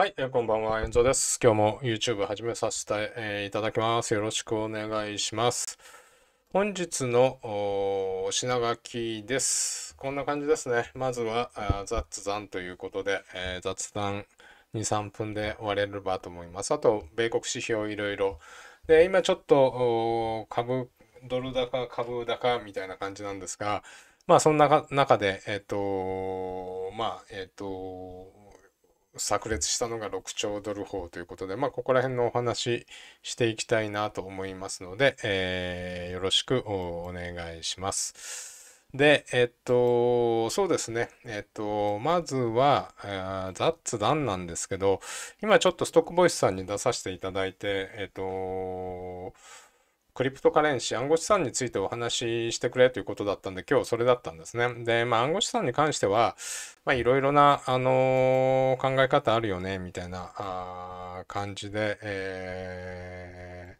はい、こんばんは、遠藤です。今日も YouTube 始めさせて、えいただきます。よろしくお願いします。本日のお品書きです。こんな感じですね。まずは雑談ということで、えー、雑談2、3分で終われればと思います。あと、米国指標いろいろ。で、今ちょっと株、ドル高、株高みたいな感じなんですが、まあそんな中で、えっ、ー、と、まあ、えっ、ー、と、炸裂したのが6兆ドル法ということで、まあ、ここら辺のお話していきたいなと思いますので、えー、よろしくお願いします。で、えっと、そうですね。えっと、まずは、雑談なんですけど、今ちょっとストックボイスさんに出させていただいて、えっと、クリプトカレンシー、暗号資産についてお話ししてくれということだったんで、今日それだったんですね。で、まあ、暗号資産に関しては、まあ、いろいろな、あのー、考え方あるよね、みたいなあ感じで、え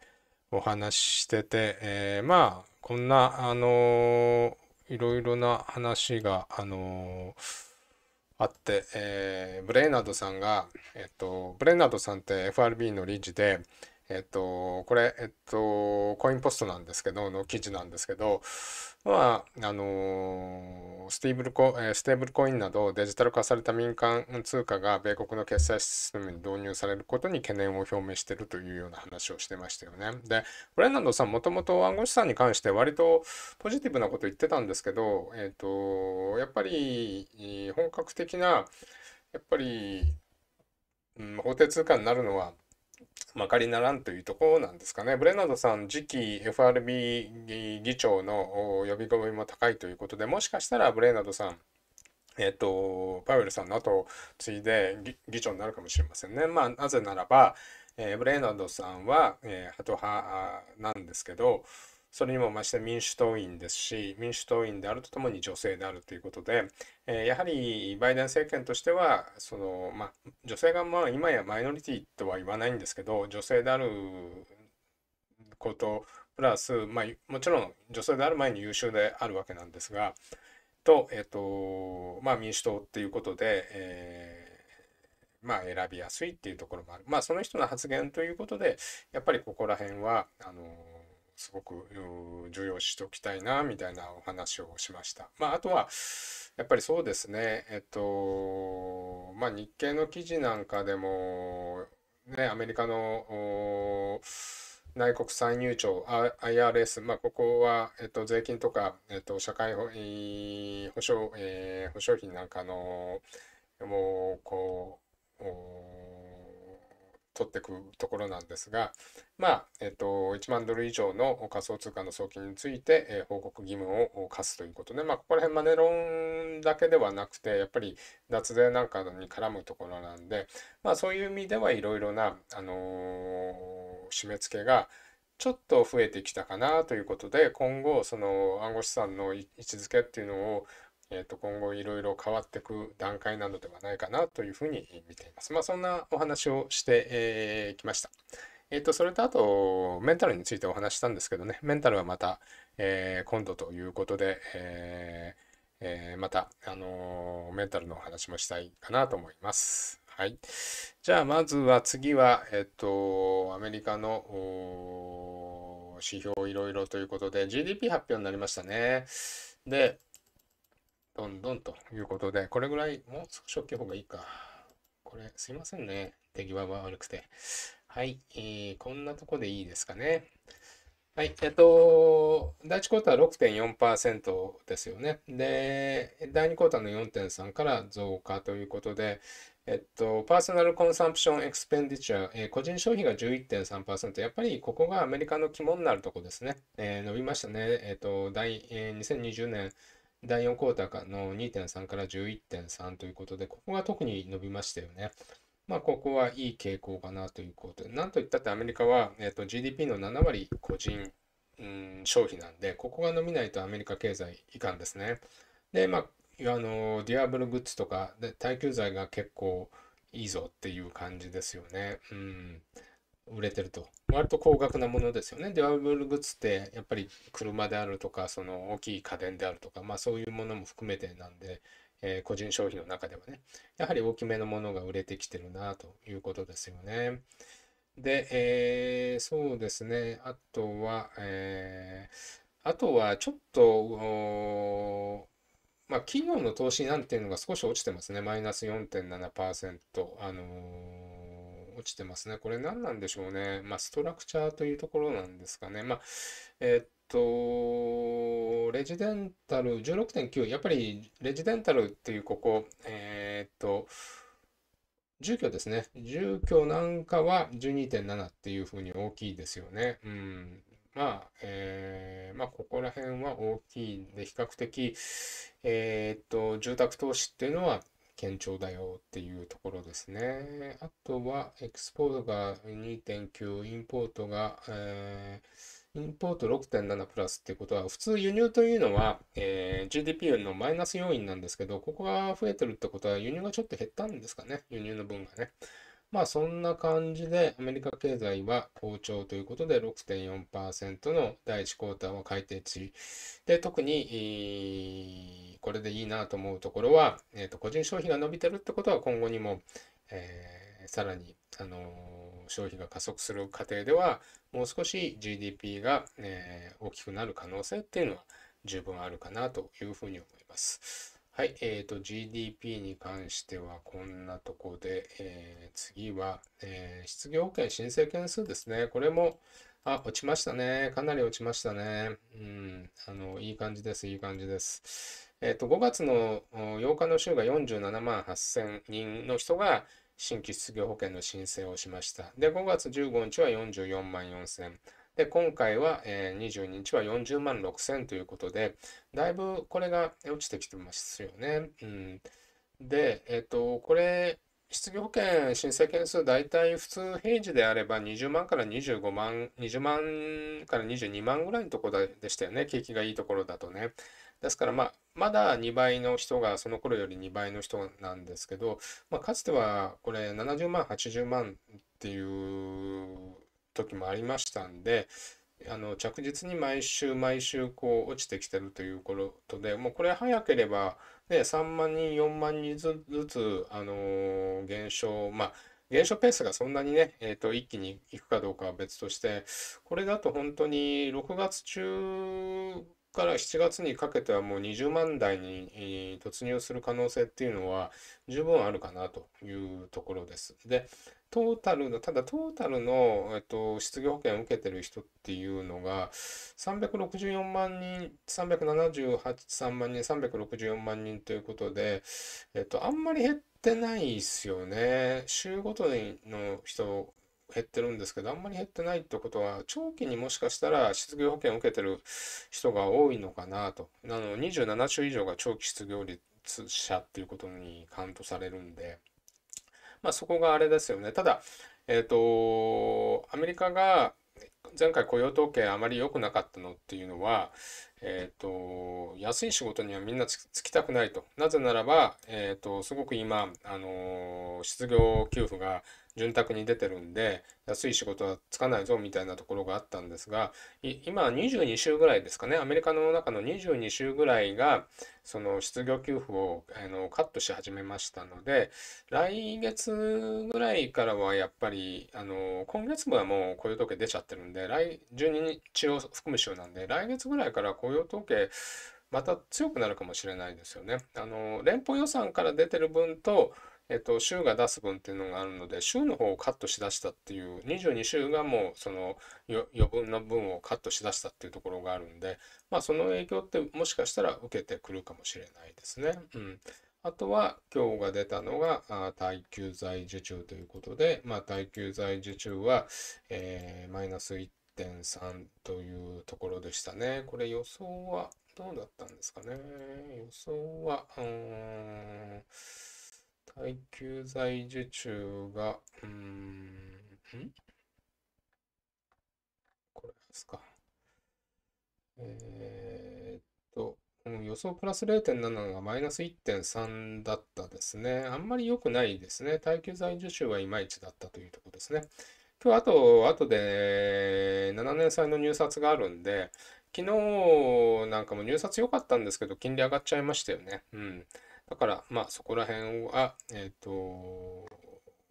ー、お話ししてて、えー、まあ、こんな、あのー、いろいろな話が、あのーあって、えー、ブレイナードさんが、えっと、ブレイナードさんって FRB の理事で、えっと、これ、えっと、コインポストなんですけど、の記事なんですけど、まあ、あのステーブルコ、えステーブルコインなどデジタル化された民間通貨が米国の決済システムに導入されることに懸念を表明しているというような話をしてましたよね。で、ブレンナンドさん、もともと暗号資産に関して割とポジティブなこと言ってたんですけど、えっ、と、やっぱり本格的な、やっぱり、うん、法定通貨になるのは、まかりならんというところなんですかね。ブレナドさん次期 FRB 議長の呼び込みも高いということでもしかしたらブレナドさんえっ、と、パウエルさんの後を継いで議長になるかもしれませんね。まあ、なぜならば、えー、ブレナドさんは、えー、ハト派なんですけど、それにもまして民主党員ですし、民主党員であるとともに女性であるということで、えー、やはりバイデン政権としては、そのまあ、女性がまあ今やマイノリティとは言わないんですけど、女性であること、プラス、まあ、もちろん女性である前に優秀であるわけなんですが、と、えっ、と、まあ、民主党っていうことで、えーまあ、選びやすいっていうところもある。まあ、その人の発言ということで、やっぱりここら辺は、あのすごく重要しておきたいなみたいなお話をしました。まあ、あとはやっぱりそうですね、えっとまあ、日経の記事なんかでも、ね、アメリカの内国歳入庁 IRS、まあ、ここは、えっと、税金とか、えっと、社会保え保障、えー、保障費なんかのもうこうお取ってくところなんですが、まあ、えっと、1万ドル以上の仮想通貨の送金について、えー、報告義務を課すということで、まあ、ここら辺マネロンだけではなくて、やっぱり脱税なんかに絡むところなんで、まあ、そういう意味ではいろいろな、あのー、締め付けが、ちょっと増えてきたかなということで今後その暗号資産の位置づけっていうのをえー、と今後いろいろ変わっていく段階なのではないかなというふうに見ています。まあ、そんなお話をしてき、えました。えっ、ー、と、それとあと、メンタルについてお話したんですけどね、メンタルはまた、えー、今度ということで、えーえー、また、あのメンタルのお話もしたいかなと思います。はい。じゃあ、まずは次は、えっと、アメリカの指標いろいろということで、GDP 発表になりましたね。で、どんどんということで、これぐらいもう少し大きい方がいいか。これ、すいませんね。手際が悪くて。はい、えー、こんなとこでいいですかね。はい、えっと、第1クォーター6.4%ですよね。で、第2クォーターの4.3から増加ということで、えっと、パーソナルコンサンプションエクスペンディチャー、えー、個人消費が11.3%、やっぱりここがアメリカの肝になるとこですね。えー、伸びましたね。えっと、第、えー、2020年第4クォーターかの2.3から11.3ということで、ここが特に伸びましたよね。まあ、ここはいい傾向かなということで、なんといったってアメリカは、えー、と GDP の7割個人、うん、消費なんで、ここが伸びないとアメリカ経済いかんですね。で、まあ、あのディアブルグッズとかで耐久剤が結構いいぞっていう感じですよね。うん売れてると割と高額なものですよねデュアブルグッズってやっぱり車であるとかその大きい家電であるとかまあそういうものも含めてなんで、えー、個人消費の中ではねやはり大きめのものが売れてきてるなということですよねで、えー、そうですねあとは、えー、あとはちょっとまあ、企業の投資なんていうのが少し落ちてますね。マイナス4.7%。あのー落ちてますね。これ何なんでしょうね。まあ、ストラクチャーというところなんですかね。まあ、えー、っと、レジデンタル16.9、やっぱりレジデンタルっていうここ、えー、っと、住居ですね。住居なんかは12.7っていうふうに大きいですよね。うん。まあ、えー、まあ、ここら辺は大きいんで、比較的、えー、っと、住宅投資っていうのは、堅調だよっていうところですね。あとは、エクスポートが2.9、インポートが、えー、インポート6.7プラスってことは、普通輸入というのは、えー、GDP のマイナス要因なんですけど、ここが増えてるってことは、輸入がちょっと減ったんですかね、輸入の分がね。まあそんな感じでアメリカ経済は好調ということで6.4%の第1クォーターは改定値で特に、これでいいなと思うところは、えー、と個人消費が伸びてるってことは今後にも、えー、さらに、あのー、消費が加速する過程ではもう少し GDP が、えー、大きくなる可能性っていうのは十分あるかなというふうに思います。はい、えーと、GDP に関してはこんなとこで、えー、次は、えー、失業保険申請件数ですね。これも、あ、落ちましたね。かなり落ちましたね。うん、あの、いい感じです、いい感じです。えっ、ー、と、5月の8日の週が47万8000人の人が新規失業保険の申請をしました。で、5月15日は44万4000。で、今回は、え22日は40万6000ということで、だいぶこれが落ちてきてますよね。うん、で、えっ、と、これ、失業保険申請件数、大体普通平時であれば20万から25万、20万から22万ぐらいのところでしたよね。景気がいいところだとね。ですから、まあ、まだ2倍の人が、その頃より2倍の人なんですけど、まあ、かつてはこれ70万、80万っていう時もありましたんで、あの着実に毎週毎週こう落ちてきてるということでもうこれ早ければ、ね、3万人4万人ずつ、あのー、減少まあ減少ペースがそんなにね、えーと、と一気にいくかどうかは別としてこれだと本当に6月中から7月にかけてはもう20万台に突入する可能性っていうのは十分あるかなというところです。で、トータルの、ただトータルの、えっと、失業保険を受けてる人っていうのが、364万人、378万人、364万人ということで、えっと、あんまり減ってないですよね。週ごとの人減ってるんですけど、あんまり減ってないってことは、長期にもしかしたら失業保険を受けてる人が多いのかなと。あの27州以上が長期失業率者っていうことにカウントされるんで、まあそこがあれですよね。ただ、えっ、ー、と、アメリカが前回雇用統計あまり良くなかったのっていうのは、えっ、ー、と、安い仕事にはみんなつきたくないと。なぜならば、えっ、ー、と、すごく今、あの失業給付が潤沢に出てるんで安い仕事はつかないぞみたいなところがあったんですが今22週ぐらいですかねアメリカの中の22週ぐらいがその失業給付をあのカットし始めましたので来月ぐらいからはやっぱりあの今月分はもう雇用統計出ちゃってるんで来12日を含む週なんで来月ぐらいから雇用統計また強くなるかもしれないですよね。あの連邦予算から出てる分とえっと、週が出す分っていうのがあるので、週の方をカットしだしたっていう、22週がもうその余分な分をカットしだしたっていうところがあるんで、まあその影響ってもしかしたら受けてくるかもしれないですね。うん。あとは今日が出たのが耐久在受注ということで、まあ、耐久在受注は、えー、マイナス1.3というところでしたね。これ予想はどうだったんですかね。予想は、うん耐久財受注が、うん、んこれですか。えー、っと、予想プラス0.7がマイナス1.3だったですね。あんまり良くないですね。耐久財受注はいまいちだったというところですね。今日あと、あとで7年債の入札があるんで、昨日なんかも入札良かったんですけど、金利上がっちゃいましたよね。うん。だから、まあ、そこら辺は、えっ、ー、と、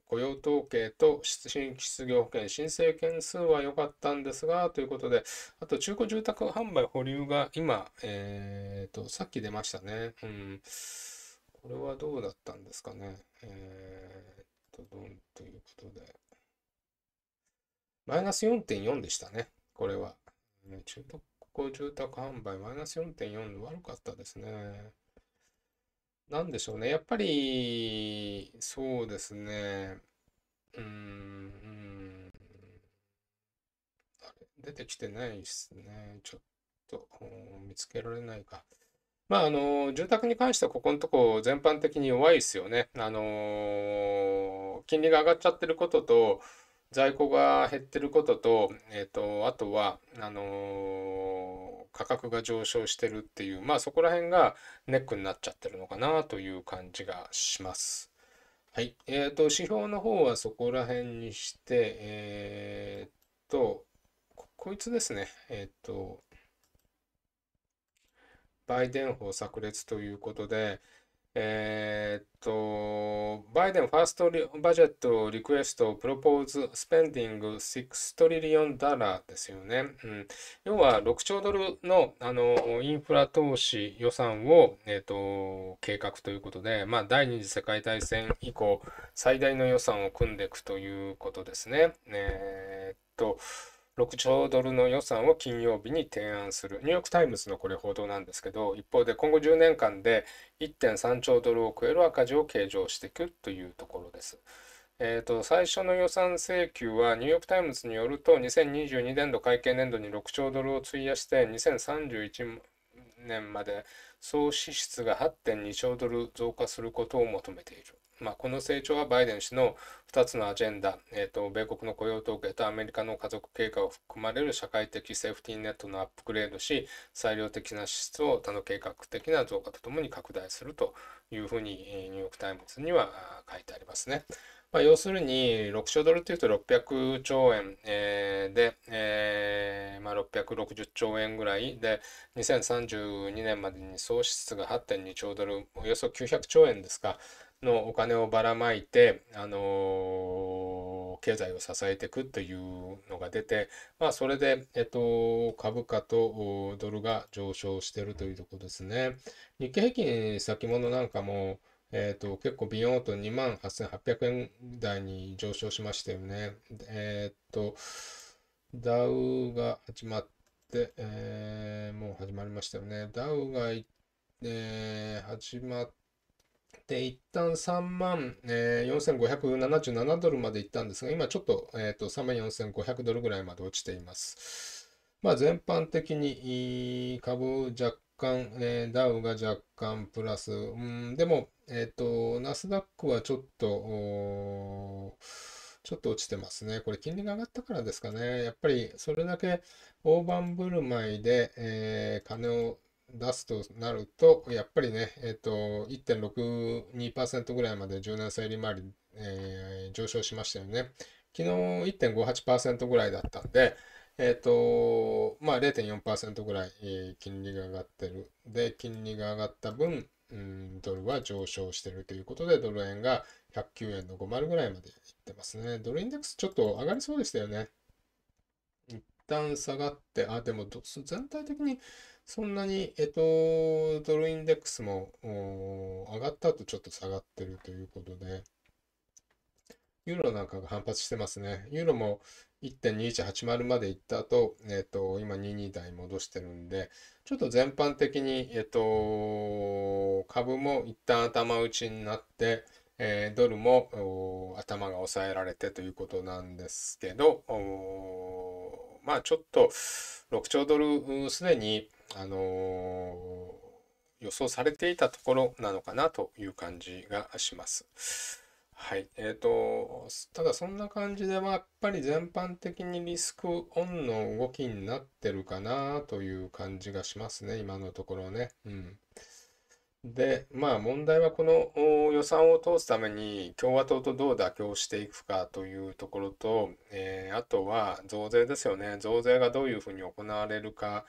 雇用統計と新規失業保険申請件数は良かったんですが、ということで、あと中古住宅販売保留が今、えっ、ー、と、さっき出ましたね。うん。これはどうだったんですかね。えっ、ー、と、どんということで。マイナス4.4でしたね。これは。ね、中古住宅販売マイナス4.4悪かったですね。なんでしょうね。やっぱり、そうですね。うーん。あれ出てきてないですね。ちょっと見つけられないか。まあ、あの、住宅に関してはここのとこ全般的に弱いですよね。あの、金利が上がっちゃってることと、在庫が減ってることと、えっ、ー、と、あとは、あの価格が上昇してるっていう、まあそこら辺がネックになっちゃってるのかなという感じがします。はい。えっ、ー、と、指標の方はそこら辺にして、えっ、と、こいつですね。えっ、と、バイデン法炸裂ということで、えー、っと、バイデンファーストバジェットリクエストプロポーズスペンディング6トリリオンダラーですよね。うん、要は6兆ドルのあのインフラ投資予算を、えー、っと計画ということで、まあ、第二次世界大戦以降最大の予算を組んでいくということですね。えー、っと6兆ドルの予算を金曜日に提案するニューヨーク・タイムズのこれ報道なんですけど一方で今後10年間で1.3兆ドルを超える赤字を計上していくというところです。えーと、と最初の予算請求はニューヨーク・タイムズによると2022年度会計年度に6兆ドルを費やして2031年まで総支出が8.2兆ドル増加することを求めている。まあ、この成長はバイデン氏の2つのアジェンダ、えーと、米国の雇用統計とアメリカの家族経過を含まれる社会的セーフティーネットのアップグレードし裁量的な支出を他の計画的な増加とともに拡大するというふうにニューヨーク・タイムズには書いてありますね。まあ、要するに6兆ドルというと600兆円、えー、で、えーまあ、660兆円ぐらいで2032年までに総支出が8.2兆ドルおよそ900兆円ですか。のお金をばらまいて、あのー、経済を支えていくというのが出て、まあ、それで、えっと、株価とドルが上昇しているというところですね。日経平均先物なんかも、えっと、結構ビヨーンと2万8800円台に上昇しましたよね。えっと、ダウが始まって、えー、もう始まりましたよね。ダウが、えー、始まって、で、一旦3万、えー、4577ドルまでいったんですが、今ちょっと,、えーと、と3万4500ドルぐらいまで落ちています。まあ、全般的に株若干、えー、ダウが若干プラス、うん、でも、えっ、ー、と、ナスダックはちょっと、ちょっと落ちてますね。これ金利が上がったからですかね。やっぱりそれだけ大盤振る舞いで、えー、金を出すとなると、やっぱりね、えっ、ー、と、1.62%ぐらいまで10年債利回り、えー、上昇しましたよね。昨日1.58%ぐらいだったんで、えっ、ー、と、まあ0.4%ぐらい、えー、金利が上がってる。で、金利が上がった分、うん、ドルは上昇してるということで、ドル円が109円の50ぐらいまでいってますね。ドルインデックスちょっと上がりそうでしたよね。一旦下がって、あ、でも全体的にそんなに、えっと、ドルインデックスも上がった後ちょっと下がってるということで、ユーロなんかが反発してますね。ユーロも1.2180まで行った後、えっと、今22台戻してるんで、ちょっと全般的に、えっと、株も一旦頭打ちになって、えー、ドルも頭が抑えられてということなんですけど、まあちょっと6兆ドルすでにあの予想されていたところなのかなという感じがします。はい。えっ、ー、と、ただそんな感じでは、やっぱり全般的にリスクオンの動きになってるかなという感じがしますね、今のところね。うん。で、まあ問題はこの予算を通すために共和党とどう妥協していくかというところと、えー、あとは増税ですよね。増税がどういうふうに行われるか、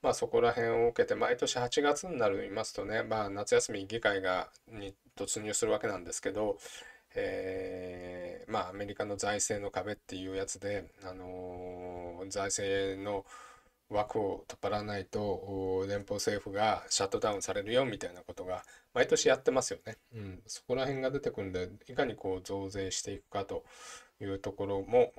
まあそこら辺を受けて、毎年8月になりますとね、まあ夏休み議会がに突入するわけなんですけど、えー、まあアメリカの財政の壁っていうやつで、あのー、財政の枠を取っ払わないと連邦政府がシャットダウンされるよみたいなことが毎年やってますよね。うん、そこら辺が出てくるんでいかにこう増税していくかというところも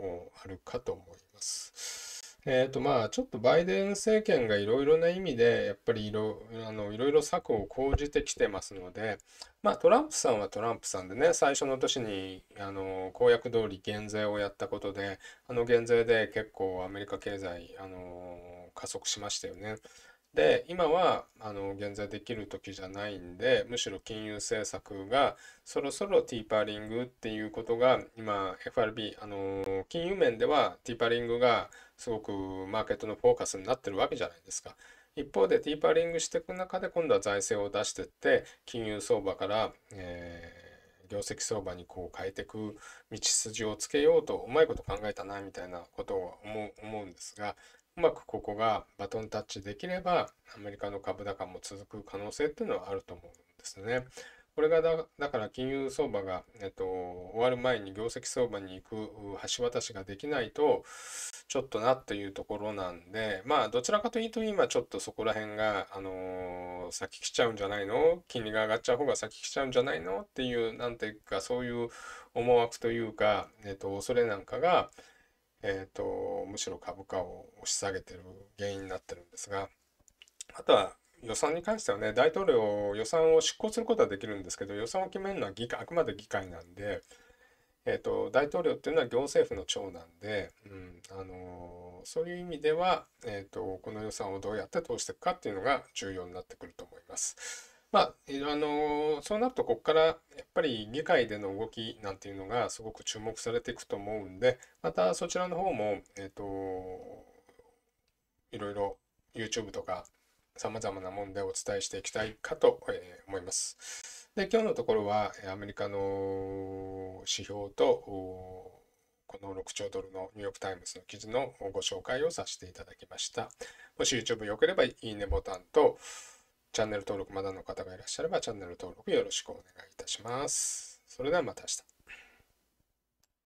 あるかと思います。えー、とまあちょっとバイデン政権がいろいろな意味でやっぱりいろあのいろいろ策を講じてきてますので、まあ、トランプさんはトランプさんでね最初の年にあの公約通り減税をやったことであの減税で結構アメリカ経済あの加速しましたよね。で今はあの減税できる時じゃないんでむしろ金融政策がそろそろティーパーリングっていうことが今 FRB あの金融面ではティーパーリングがすごくマーケットのフォーカスになってるわけじゃないですか。一方でティーパーリングしていく中で今度は財政を出してって金融相場から、えー、業績相場にこう変えていく道筋をつけようとうまいこと考えたなみたいなことを思う思うんですがうまくここがバトンタッチできればアメリカの株高も続く可能性っていうのはあると思うんですね。これがだから金融相場が、えっと、終わる前に業績相場に行く橋渡しができないとちょっとなっていうところなんでまあどちらかというと今ちょっとそこら辺が、あのー、先来ちゃうんじゃないの金利が上がっちゃう方が先来ちゃうんじゃないのっていうなんていうかそういう思惑というか、えっと、恐れなんかが、えーと、むしろ株価を押し下げてる原因になってるんですがあとは予算に関してはね大統領予算を執行することはできるんですけど予算を決めるのは議会あくまで議会なんで、えーと、大統領っていうのは行政府の長なんで、うんあのー、そういう意味では、えーとこの予算をどうやって通していくかっていうのが重要になってくると思います。まあ、あのそうなると、ここからやっぱり議会での動きなんていうのがすごく注目されていくと思うんで、またそちらの方も、えっ、ー、と、いろいろ YouTube とか様々な問題をお伝えしていきたいかと、え思います。で、今日のところは、アメリカの指標と、この6兆ドルのニューヨークタイムズの記事のご紹介をさせていただきました。もし YouTube 良ければいいねボタンと、チャンネル登録まだの方がいらっしゃればチャンネル登録よろしくお願いいたします。それではまた明日。